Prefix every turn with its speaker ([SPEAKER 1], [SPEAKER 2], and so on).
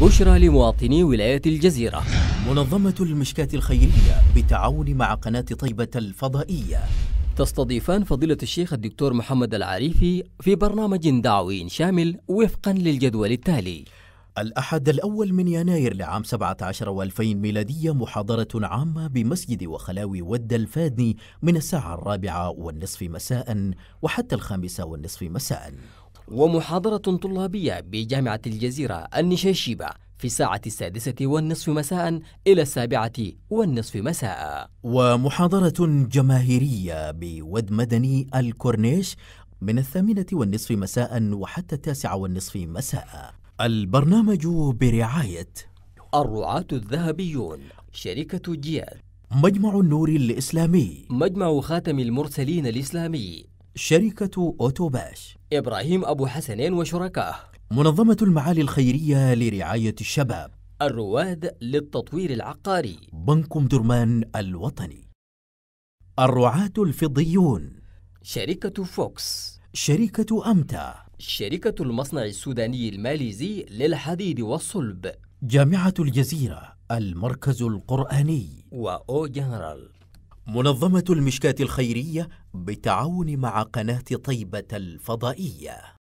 [SPEAKER 1] بشرى لمواطني ولاية الجزيرة منظمة المشكاة الخيرية بالتعاون مع قناة طيبة الفضائية تستضيفان فضيلة الشيخ الدكتور محمد العريفي في برنامج دعوي شامل وفقا للجدول التالي الأحد الأول من يناير لعام 17 و2000 ميلادية محاضرة عامة بمسجد وخلاوي ود الفادني من الساعة الرابعة والنصف مساء وحتى الخامسة والنصف مساء ومحاضرة طلابية بجامعة الجزيرة النشاشيبة في الساعة السادسة والنصف مساء إلى السابعة والنصف مساء ومحاضرة جماهيرية بود مدني الكورنيش من الثامنة والنصف مساء وحتى التاسعة والنصف مساء البرنامج
[SPEAKER 2] برعاية
[SPEAKER 1] الرعاة الذهبيون شركة جياد مجمع النور الإسلامي مجمع خاتم المرسلين الإسلامي شركة أوتوباش إبراهيم أبو حسنين وشركائه منظمة المعالي الخيرية لرعاية الشباب الرواد للتطوير العقاري بنك درمان الوطني الرعاة الفضيون شركة فوكس
[SPEAKER 2] شركة
[SPEAKER 1] أمتا شركة المصنع السوداني الماليزي للحديد والصلب
[SPEAKER 2] جامعة الجزيرة المركز القرآني وأو
[SPEAKER 1] جنرال منظمة المشكاة الخيرية بالتعاون مع قناة طيبة الفضائية